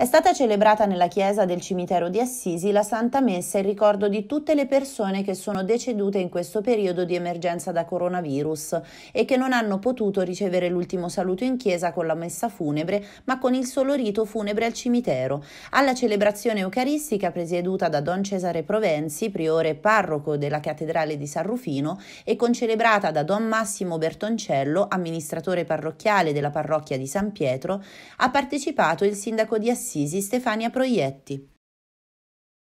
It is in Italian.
È stata celebrata nella chiesa del cimitero di Assisi la Santa Messa in ricordo di tutte le persone che sono decedute in questo periodo di emergenza da coronavirus e che non hanno potuto ricevere l'ultimo saluto in chiesa con la messa funebre, ma con il solo rito funebre al cimitero. Alla celebrazione eucaristica presieduta da Don Cesare Provenzi, priore e parroco della cattedrale di San Rufino, e concelebrata da Don Massimo Bertoncello, amministratore parrocchiale della parrocchia di San Pietro, ha partecipato il sindaco di Assisi Assisi Stefania Proietti.